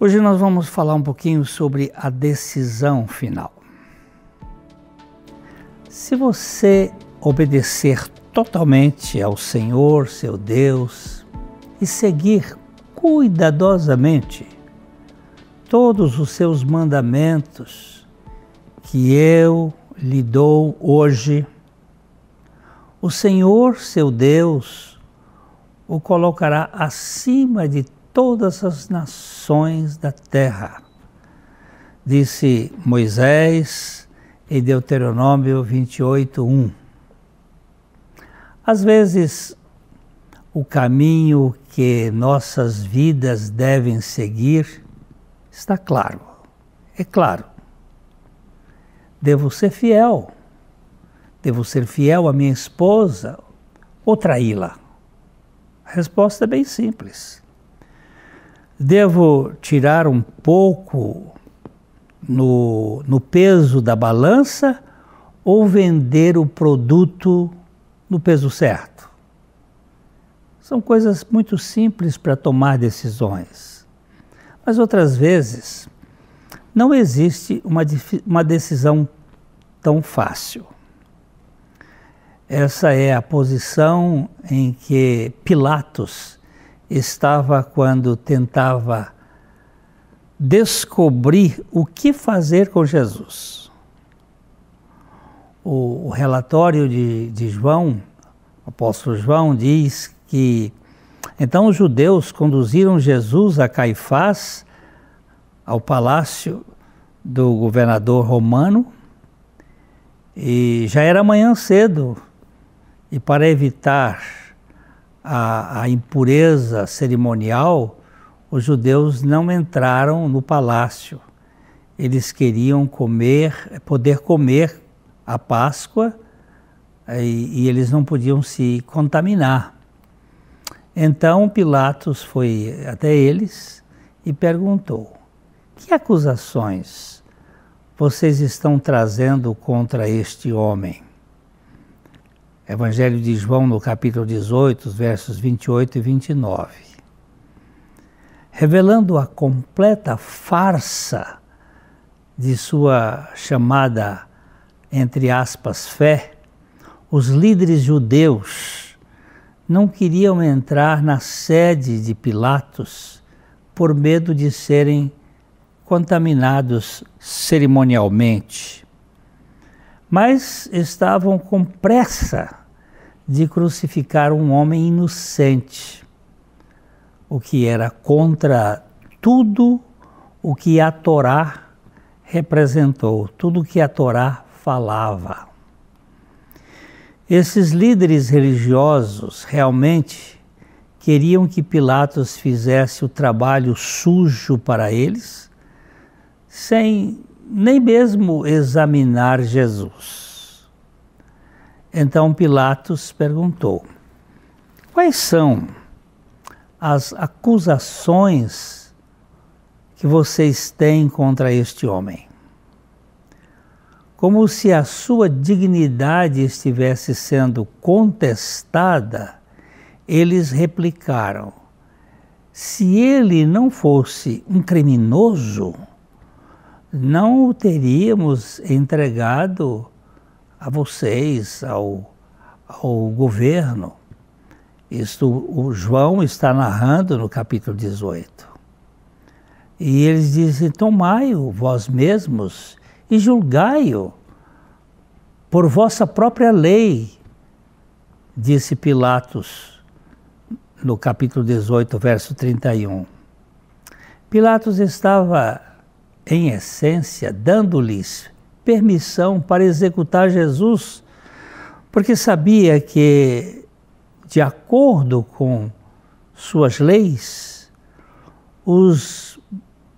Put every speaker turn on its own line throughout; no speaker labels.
Hoje nós vamos falar um pouquinho sobre a decisão final. Se você obedecer totalmente ao Senhor, seu Deus, e seguir cuidadosamente todos os seus mandamentos, que eu lhe dou hoje, o Senhor seu Deus o colocará acima de todas as nações da terra. Disse Moisés em Deuteronômio 28, 1. Às vezes, o caminho que nossas vidas devem seguir está claro. É claro. Devo ser fiel. Devo ser fiel à minha esposa ou traí-la? A resposta é bem simples. Devo tirar um pouco no, no peso da balança ou vender o produto no peso certo? São coisas muito simples para tomar decisões. Mas outras vezes não existe uma, uma decisão tão fácil. Essa é a posição em que Pilatos estava quando tentava descobrir o que fazer com Jesus. O, o relatório de, de João, o apóstolo João, diz que então os judeus conduziram Jesus a Caifás ao palácio do governador romano e já era manhã cedo. E para evitar a, a impureza cerimonial, os judeus não entraram no palácio. Eles queriam comer, poder comer a Páscoa e, e eles não podiam se contaminar. Então Pilatos foi até eles e perguntou: que acusações vocês estão trazendo contra este homem? Evangelho de João, no capítulo 18, versos 28 e 29. Revelando a completa farsa de sua chamada, entre aspas, fé, os líderes judeus não queriam entrar na sede de Pilatos por medo de serem contaminados cerimonialmente, mas estavam com pressa de crucificar um homem inocente, o que era contra tudo o que a Torá representou, tudo o que a Torá falava. Esses líderes religiosos realmente queriam que Pilatos fizesse o trabalho sujo para eles sem nem mesmo examinar Jesus. Então Pilatos perguntou: Quais são as acusações que vocês têm contra este homem? Como se a sua dignidade estivesse sendo contestada, eles replicaram: Se ele não fosse um criminoso, não o teríamos entregado a vocês, ao, ao governo. Isto o João está narrando no capítulo 18. E eles dizem: Tomai-o vós mesmos e julgai-o por vossa própria lei, disse Pilatos no capítulo 18, verso 31. Pilatos estava em essência, dando-lhes permissão para executar Jesus, porque sabia que, de acordo com suas leis, os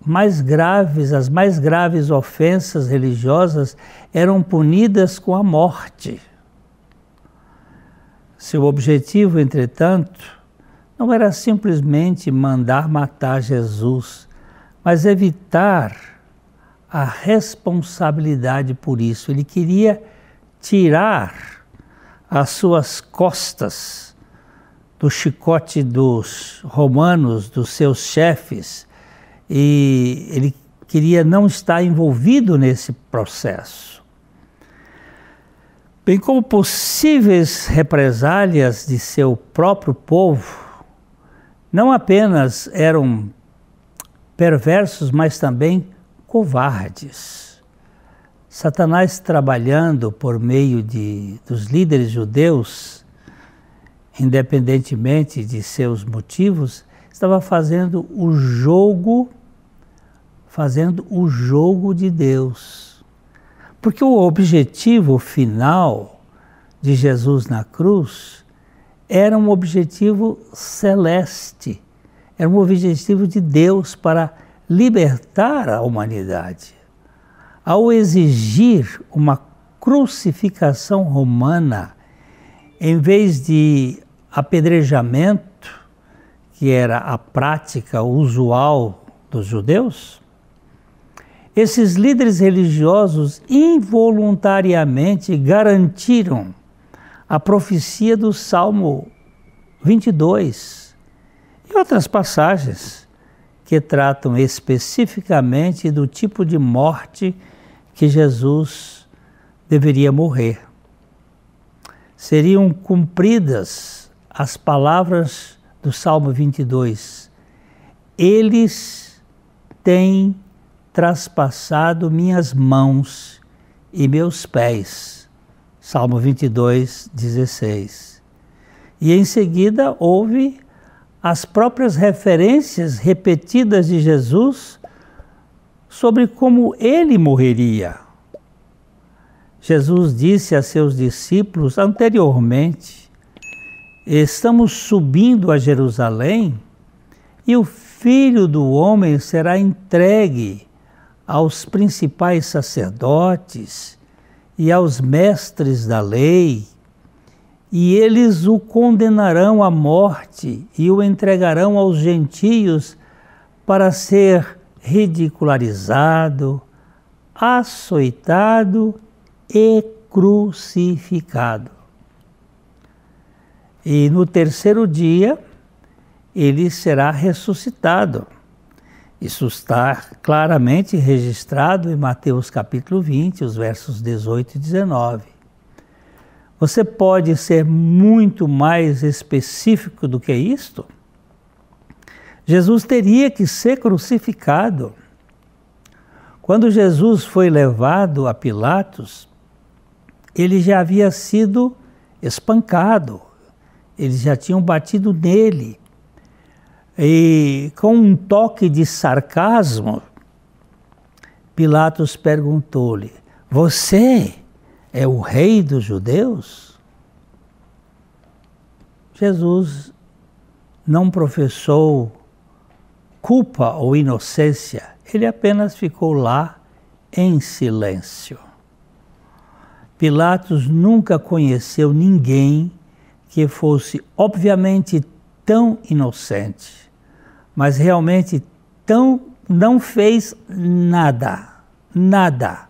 mais graves, as mais graves ofensas religiosas eram punidas com a morte. Seu objetivo, entretanto, não era simplesmente mandar matar Jesus, mas evitar a responsabilidade por isso. Ele queria tirar as suas costas do chicote dos romanos, dos seus chefes, e ele queria não estar envolvido nesse processo. Bem como possíveis represálias de seu próprio povo, não apenas eram perversos, mas também covardes. Satanás trabalhando por meio de, dos líderes judeus, independentemente de seus motivos, estava fazendo o jogo, fazendo o jogo de Deus. Porque o objetivo final de Jesus na cruz era um objetivo celeste, era um objetivo de Deus para libertar a humanidade ao exigir uma crucificação romana em vez de apedrejamento, que era a prática usual dos judeus, esses líderes religiosos involuntariamente garantiram a profecia do Salmo 22 e outras passagens que tratam especificamente do tipo de morte que Jesus deveria morrer. Seriam cumpridas as palavras do Salmo 22. Eles têm traspassado minhas mãos e meus pés. Salmo 22, 16. E em seguida houve as próprias referências repetidas de Jesus sobre como ele morreria. Jesus disse a seus discípulos anteriormente: Estamos subindo a Jerusalém e o filho do homem será entregue aos principais sacerdotes e aos mestres da lei e eles o condenarão à morte e o entregarão aos gentios para ser ridicularizado, açoitado e crucificado. E no terceiro dia ele será ressuscitado. Isso está claramente registrado em Mateus capítulo 20, os versos 18 e 19. Você pode ser muito mais específico do que isto? Jesus teria que ser crucificado. Quando Jesus foi levado a Pilatos, ele já havia sido espancado, eles já tinham batido nele. E com um toque de sarcasmo, Pilatos perguntou-lhe: Você é o rei dos judeus? Jesus não professou culpa ou inocência, ele apenas ficou lá em silêncio. Pilatos nunca conheceu ninguém que fosse obviamente tão inocente, mas realmente tão não fez nada, nada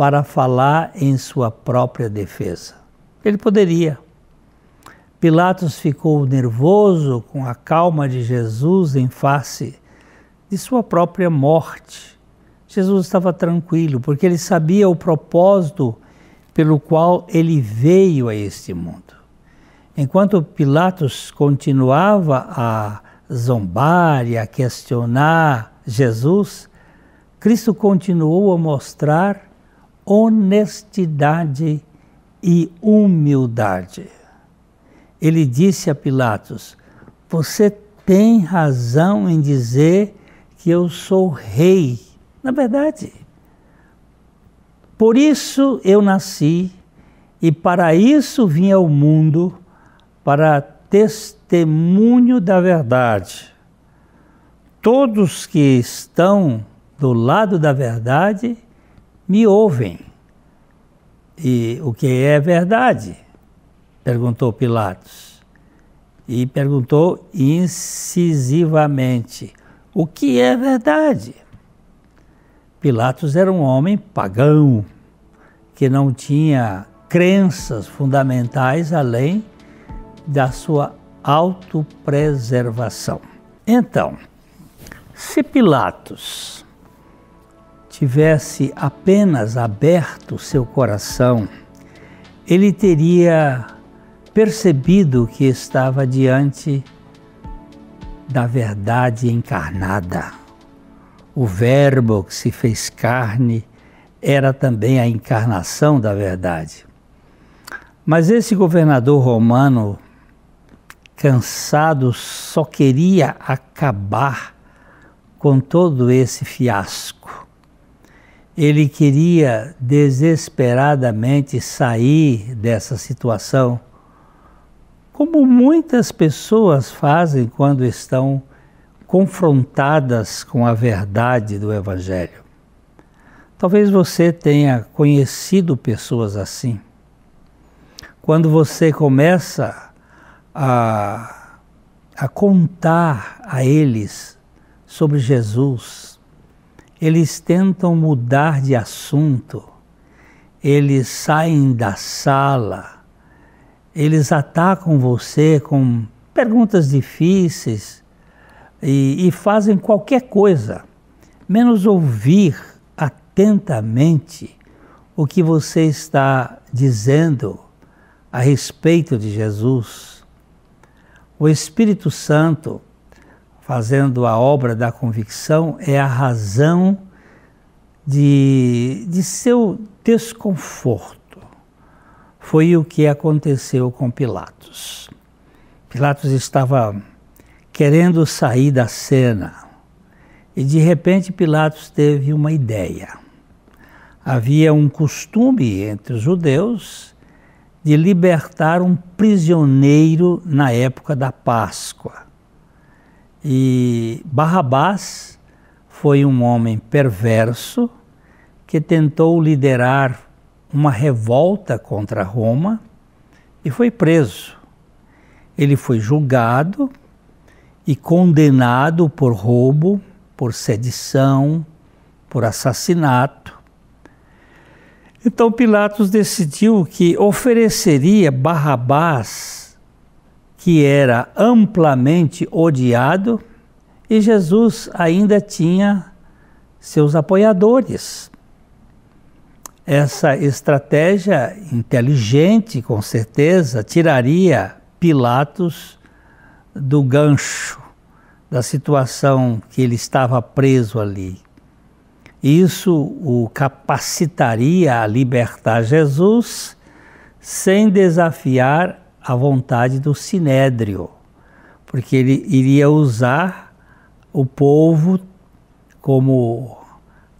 para falar em sua própria defesa. Ele poderia. Pilatos ficou nervoso com a calma de Jesus em face de sua própria morte. Jesus estava tranquilo, porque ele sabia o propósito pelo qual ele veio a este mundo. Enquanto Pilatos continuava a zombar e a questionar Jesus, Cristo continuou a mostrar honestidade e humildade. Ele disse a Pilatos: Você tem razão em dizer que eu sou rei. Na verdade, por isso eu nasci e para isso vim ao mundo para testemunho da verdade. Todos que estão do lado da verdade me ouvem. E o que é verdade? perguntou Pilatos. E perguntou incisivamente: O que é verdade? Pilatos era um homem pagão, que não tinha crenças fundamentais além da sua autopreservação. Então, se Pilatos tivesse apenas aberto seu coração, ele teria percebido que estava diante da verdade encarnada. O Verbo que se fez carne era também a encarnação da verdade. Mas esse governador romano, cansado, só queria acabar com todo esse fiasco ele queria desesperadamente sair dessa situação, como muitas pessoas fazem quando estão confrontadas com a verdade do Evangelho. Talvez você tenha conhecido pessoas assim. Quando você começa a, a contar a eles sobre Jesus, eles tentam mudar de assunto, eles saem da sala, eles atacam você com perguntas difíceis e, e fazem qualquer coisa, menos ouvir atentamente o que você está dizendo a respeito de Jesus. O Espírito Santo fazendo a obra da convicção é a razão de, de seu desconforto. Foi o que aconteceu com Pilatos. Pilatos estava querendo sair da cena e de repente Pilatos teve uma ideia. Havia um costume entre os judeus de libertar um prisioneiro na época da Páscoa. E Barrabás foi um homem perverso que tentou liderar uma revolta contra Roma e foi preso. Ele foi julgado e condenado por roubo, por sedição, por assassinato. Então Pilatos decidiu que ofereceria Barrabás que era amplamente odiado, e Jesus ainda tinha seus apoiadores. Essa estratégia inteligente, com certeza, tiraria Pilatos do gancho da situação que ele estava preso ali. Isso o capacitaria a libertar Jesus sem desafiar a vontade do sinédrio, porque ele iria usar o povo como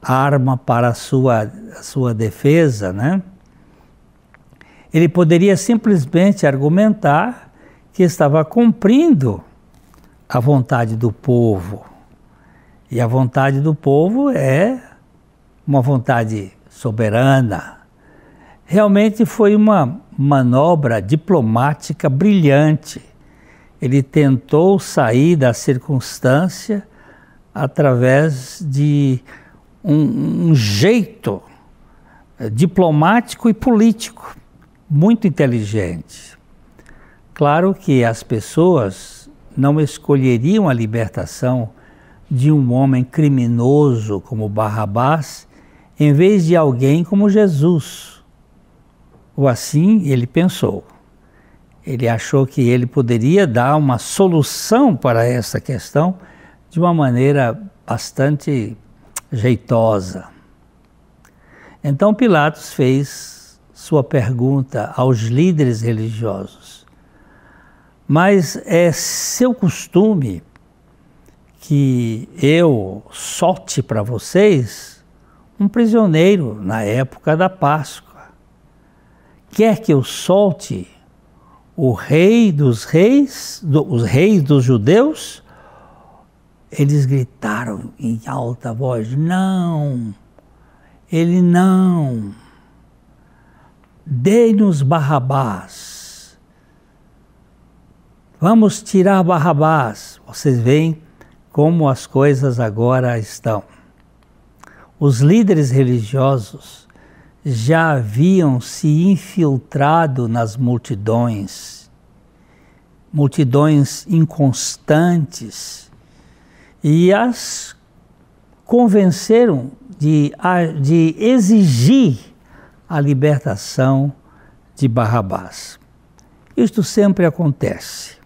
arma para a sua, a sua defesa, né? Ele poderia simplesmente argumentar que estava cumprindo a vontade do povo. E a vontade do povo é uma vontade soberana. Realmente foi uma manobra diplomática brilhante. Ele tentou sair da circunstância através de um, um jeito eh, diplomático e político muito inteligente. Claro que as pessoas não escolheriam a libertação de um homem criminoso como Barrabás em vez de alguém como Jesus ou assim ele pensou. Ele achou que ele poderia dar uma solução para essa questão de uma maneira bastante jeitosa. Então Pilatos fez sua pergunta aos líderes religiosos. Mas é seu costume que eu solte para vocês um prisioneiro na época da Páscoa quer que eu solte o rei dos reis, do, os reis dos judeus? Eles gritaram em alta voz: Não, ele não. Dê-nos Barrabás. Vamos tirar Barrabás. Vocês veem como as coisas agora estão. Os líderes religiosos já haviam se infiltrado nas multidões, multidões inconstantes, e as convenceram de, de exigir a libertação de Barrabás. Isto sempre acontece.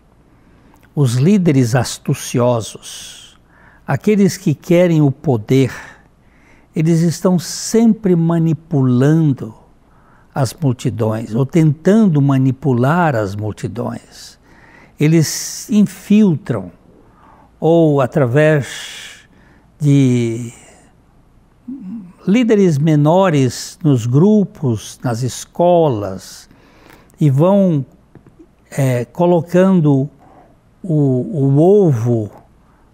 Os líderes astuciosos, aqueles que querem o poder, eles estão sempre manipulando as multidões ou tentando manipular as multidões. Eles infiltram ou através de líderes menores nos grupos, nas escolas e vão é, colocando o, o ovo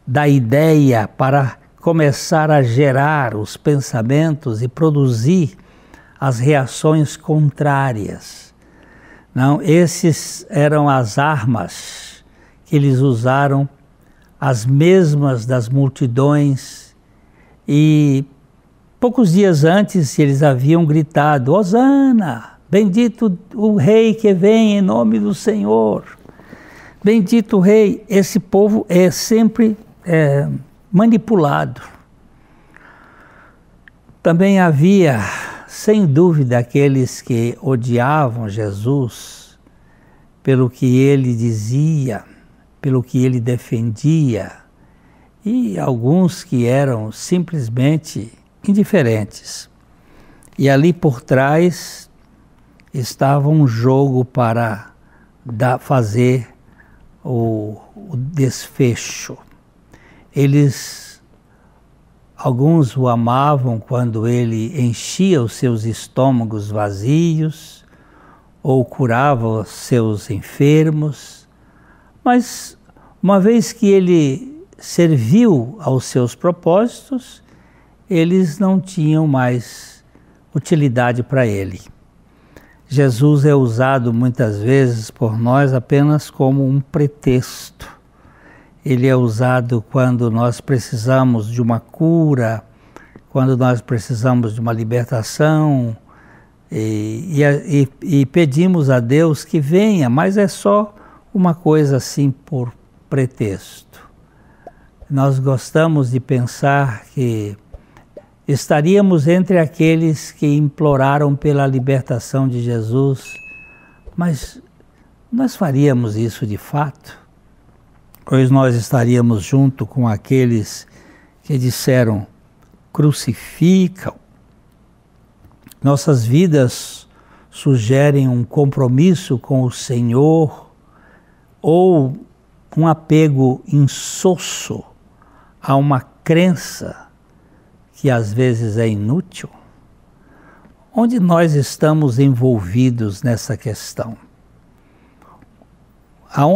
da ideia para começar a gerar os pensamentos e produzir as reações contrárias. Não, esses eram as armas que eles usaram, as mesmas das multidões. E poucos dias antes eles haviam gritado: Hosana! Bendito o rei que vem em nome do Senhor. Bendito o rei. Esse povo é sempre é, manipulado. Também havia, sem dúvida, aqueles que odiavam Jesus pelo que ele dizia, pelo que ele defendia, e alguns que eram simplesmente indiferentes. E ali por trás estava um jogo para dar, fazer o, o desfecho. Eles, alguns o amavam quando ele enchia os seus estômagos vazios ou curava os seus enfermos, mas uma vez que ele serviu aos seus propósitos, eles não tinham mais utilidade para ele. Jesus é usado muitas vezes por nós apenas como um pretexto ele é usado quando nós precisamos de uma cura, quando nós precisamos de uma libertação e, e, e, pedimos a Deus que venha, mas é só uma coisa assim por pretexto. Nós gostamos de pensar que estaríamos entre aqueles que imploraram pela libertação de Jesus, mas nós faríamos isso de fato? pois nós estaríamos junto com aqueles que disseram: crucificam. Nossas vidas sugerem um compromisso com o Senhor ou um apego insosso a uma crença que às vezes é inútil? Onde nós estamos envolvidos nessa questão?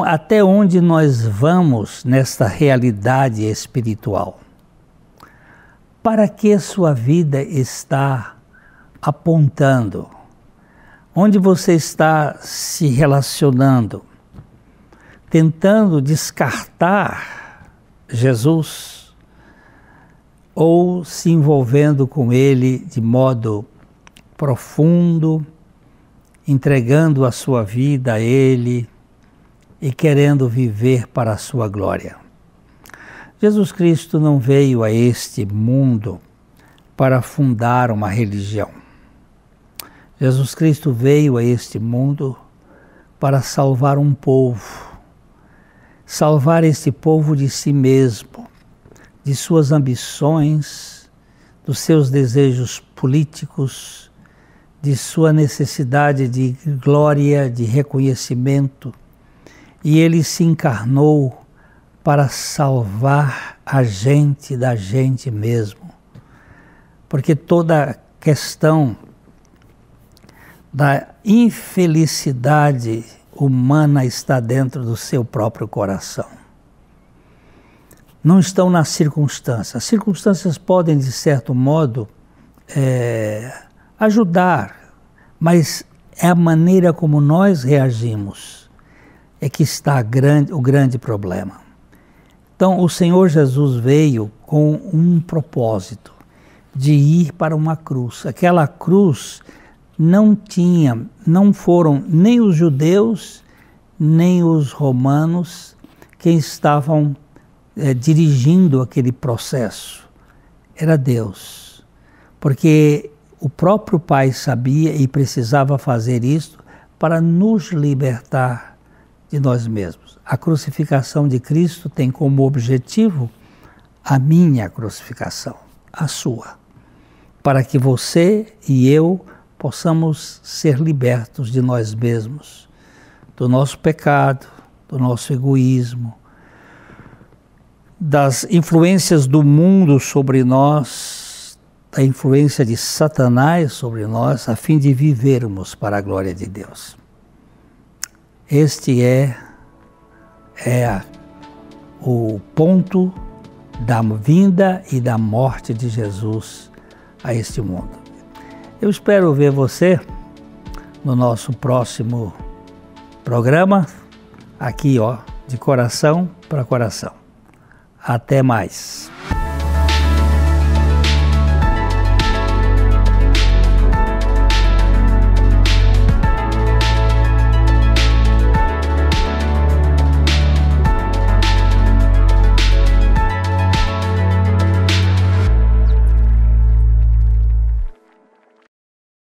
até onde nós vamos nesta realidade espiritual? Para que sua vida está apontando? Onde você está se relacionando? Tentando descartar Jesus ou se envolvendo com ele de modo profundo, entregando a sua vida a ele? e querendo viver para a sua glória. Jesus Cristo não veio a este mundo para fundar uma religião. Jesus Cristo veio a este mundo para salvar um povo, salvar este povo de si mesmo, de suas ambições, dos seus desejos políticos, de sua necessidade de glória, de reconhecimento e ele se encarnou para salvar a gente da gente mesmo. Porque toda a questão da infelicidade humana está dentro do seu próprio coração. Não estão nas circunstâncias. As circunstâncias podem, de certo modo, é, ajudar, mas é a maneira como nós reagimos é que está grande, o grande problema. Então, o Senhor Jesus veio com um propósito de ir para uma cruz. Aquela cruz não tinha, não foram nem os judeus, nem os romanos quem estavam é, dirigindo aquele processo. Era Deus. Porque o próprio Pai sabia e precisava fazer isso para nos libertar de nós mesmos. A crucificação de Cristo tem como objetivo a minha crucificação, a sua, para que você e eu possamos ser libertos de nós mesmos, do nosso pecado, do nosso egoísmo, das influências do mundo sobre nós, da influência de Satanás sobre nós, a fim de vivermos para a glória de Deus. Este é, é o ponto da vinda e da morte de Jesus a este mundo. Eu espero ver você no nosso próximo programa, aqui ó, de coração para coração. Até mais.